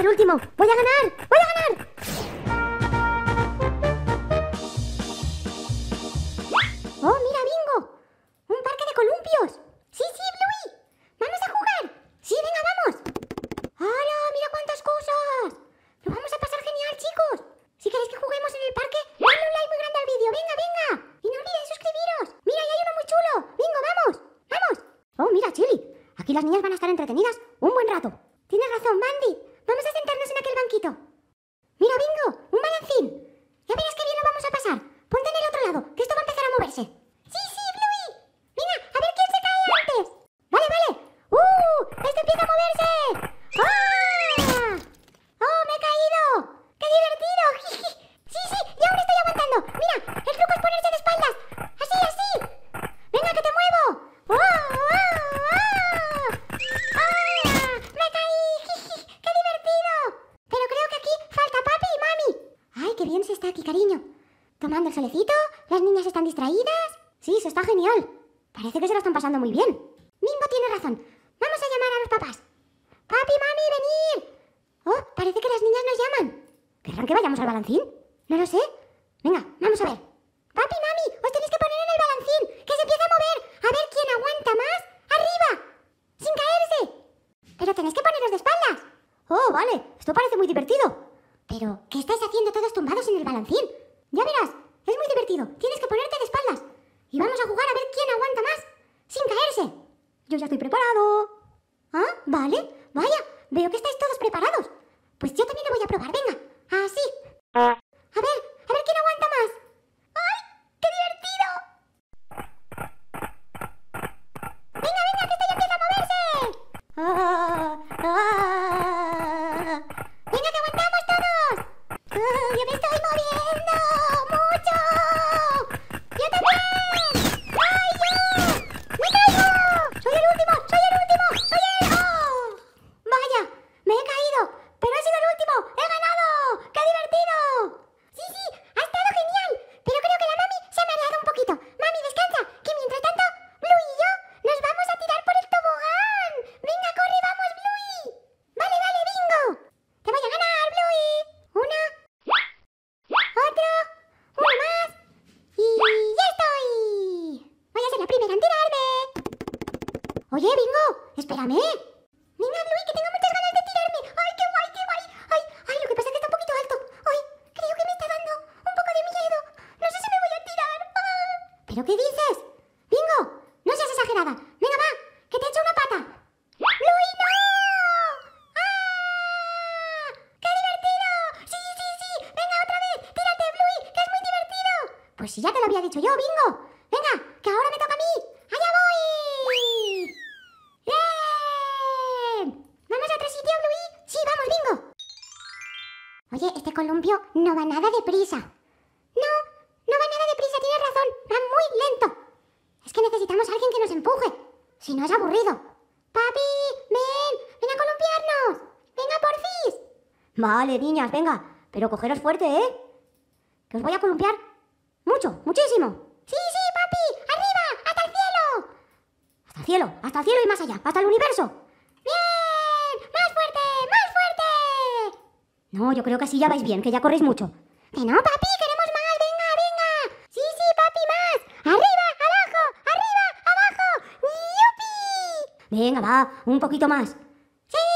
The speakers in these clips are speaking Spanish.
el último. Voy a ganar. Voy a ganar. Oh, mira, bingo. Un parque de columpios. Sí, sí, Bluey. Vamos a jugar. Sí, venga, vamos. ¡Hala! Mira cuántas cosas. Lo vamos a pasar genial, chicos. Si queréis que juguemos en el parque, dale un like muy grande al vídeo. Venga, venga. Y no olvidéis suscribiros. Mira, ya hay uno muy chulo. Bingo, vamos. Vamos. Oh, mira, Chili. Aquí las niñas van a estar entretenidas un buen rato. Tienes razón, Mandy. Vamos a sentarnos en aquel banquito. Mira, bingo, un balancín. Ya verás que bien lo vamos a pasar. Ponte en el otro lado, que esto va a empezar a moverse. quemando el solecito, las niñas están distraídas. Sí, se está genial. Parece que se lo están pasando muy bien. Mimbo tiene razón. Vamos a llamar a los papás. ¡Papi, mami, venid! Oh, parece que las niñas nos llaman. ¿Querrán que vayamos al balancín? No lo sé. Venga, vamos a ver. ¡Papi, mami! ¡Os tenéis que poner en el balancín! ¡Que se empieza a mover! ¡A ver quién aguanta más! ¡Arriba! ¡Sin caerse! Pero tenéis que poneros de espaldas. Oh, vale. Esto parece muy divertido. Pero, ¿qué estáis haciendo todos tumbados en el balancín? Ya verás, es muy divertido. Tienes que ponerte de espaldas. Y vamos a jugar a ver quién aguanta más. Sin caerse. Yo ya estoy preparado. Ah, vale. Vaya, veo que estáis todos preparados. Pues yo también lo voy a probar, venga. Así. Ah, a ver, a ver quién aguanta más. ¡Ay, qué divertido! Venga, venga, que esto ya empieza a moverse. Ah, ah. Venga, que aguantamos todos. yo me estoy moviendo. Oye, Bingo, espérame. Mira, Bluey, que tengo muchas ganas de tirarme. ¡Ay, qué guay, qué guay! ¡Ay, ay! Lo que pasa es que está un poquito alto. ¡Ay! Creo que me está dando un poco de miedo. No sé si me voy a tirar. Ah. ¿Pero qué dices? Bingo, no seas exagerada. Venga, va, que te echo una pata. ¡Bluey, no! ¡Ah! ¡Qué divertido! Sí, sí, sí. Venga, otra vez. Tírate, Bluey, que es muy divertido. Pues si ya te lo había dicho yo, Bingo. Venga, que ahora me toca a mí. columpio no va nada deprisa. No, no va nada deprisa, tienes razón, va muy lento. Es que necesitamos a alguien que nos empuje, si no es aburrido. Papi, ven, ven a columpiarnos. Venga, porfis. Vale, niñas, venga, pero cogeros fuerte, ¿eh? Que os voy a columpiar mucho, muchísimo. Sí, sí, papi, arriba, hasta el cielo. Hasta el cielo, hasta el cielo y más allá, hasta el universo. No, yo creo que así ya vais bien, que ya corréis mucho. Que no, papi, queremos más, venga, venga. Sí, sí, papi, más. Arriba, abajo, arriba, abajo. ¡Yupi! Venga, va, un poquito más. ¡Sí!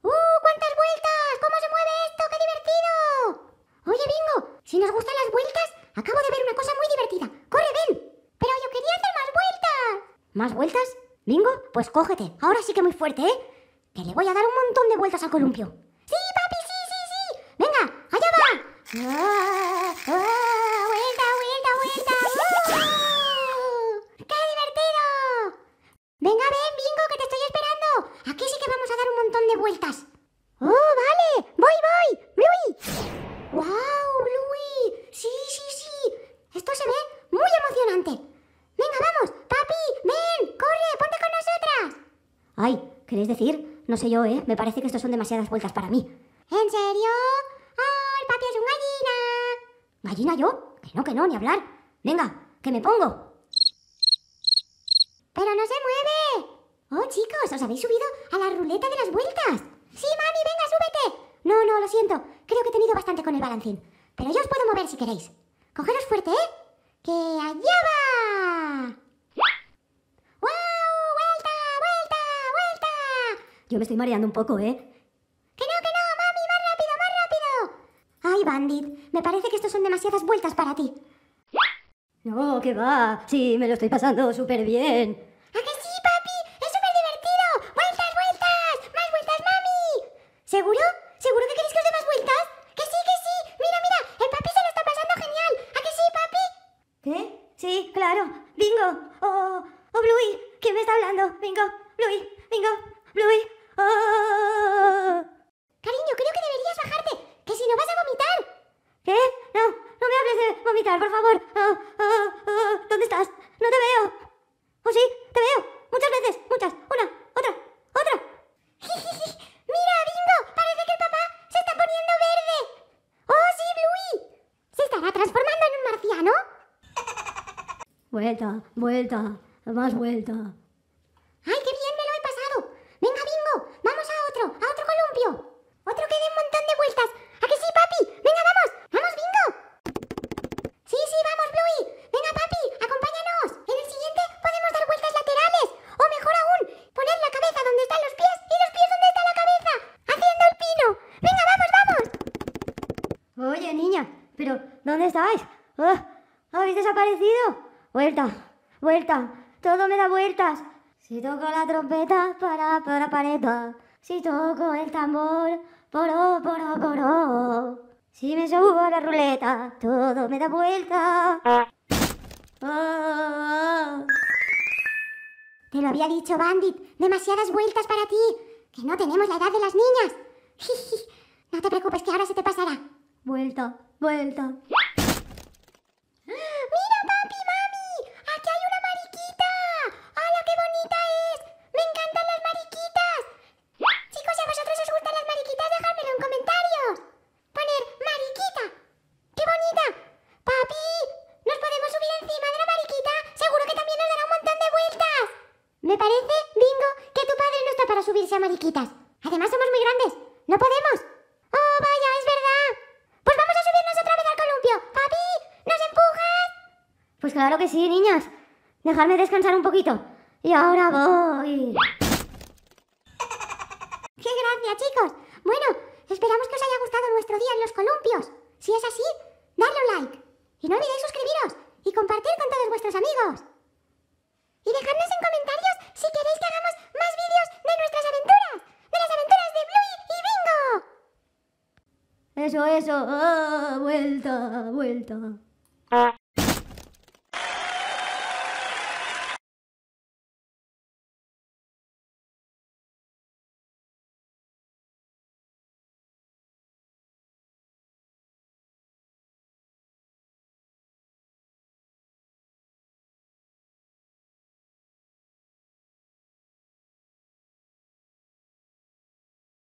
¡Uh, cuántas vueltas! ¿Cómo se mueve esto? ¡Qué divertido! Oye, Bingo, si nos gustan las vueltas, acabo de ver una cosa muy divertida. ¡Corre, ven! Pero yo quería hacer más vueltas. ¿Más vueltas? Bingo, pues cógete. Ahora sí que muy fuerte, ¿eh? Que le voy a dar un montón de vueltas al columpio. Ah, ah, vuelta, vuelta! vuelta ¡Qué divertido! Venga, ven, bingo, que te estoy esperando. Aquí sí que vamos a dar un montón de vueltas. ¡Oh, vale! ¡Voy, voy! ¡Bluey! ¡Wow, Bluey! ¡Sí, sí, sí! Esto se ve muy emocionante. Venga, vamos, papi, ven, corre, ponte con nosotras. Ay, ¿queréis decir? No sé yo, ¿eh? Me parece que estos son demasiadas vueltas para mí. ¿En serio? ¿Gallina yo? Que no, que no, ni hablar. Venga, que me pongo. ¡Pero no se mueve! Oh, chicos, os habéis subido a la ruleta de las vueltas. Sí, mami, venga, súbete. No, no, lo siento. Creo que he tenido bastante con el balancín. Pero yo os puedo mover si queréis. Cogeros fuerte, ¿eh? ¡Que allá va! ¡Wow! ¡Vuelta, vuelta, vuelta! Yo me estoy mareando un poco, ¿eh? Me parece que esto son demasiadas vueltas para ti. No, que va. Sí, me lo estoy pasando súper bien. por favor. Ah, ah, ah, ¿Dónde estás? No te veo. oh sí? Te veo. Muchas veces. Muchas. Una, otra, otra. Mira, Bingo. Parece que el papá se está poniendo verde. Oh, sí, Bluey. ¿Se estará transformando en un marciano? vuelta, vuelta, más vuelta. ¿Dónde estáis? ¡Oh! ¿Habéis desaparecido? Vuelta, vuelta, todo me da vueltas. Si toco la trompeta, para, para, pareta. Si toco el tambor, poro, poro, poro. Si me subo a la ruleta, todo me da vuelta. Oh. Te lo había dicho, Bandit. Demasiadas vueltas para ti. Que no tenemos la edad de las niñas. No te preocupes, que ahora se te pasará. Vuelta, vuelta. Me parece, Bingo, que tu padre no está para subirse a mariquitas. Además, somos muy grandes. ¡No podemos! ¡Oh, vaya, es verdad! Pues vamos a subirnos otra vez al columpio. ¡Papi! ¿Nos empujas? Pues claro que sí, niñas. Dejadme descansar un poquito. Y ahora voy. ¡Qué gracia, chicos! Bueno, esperamos que os haya gustado nuestro día en los columpios. Si es así, dadle un like. Y no olvidéis suscribiros y compartir con todos vuestros amigos. Y dejadnos en comentarios si queréis que hagamos más vídeos de nuestras aventuras, de las aventuras de Bluey y Bingo. Eso, eso, oh, vuelta, vuelta.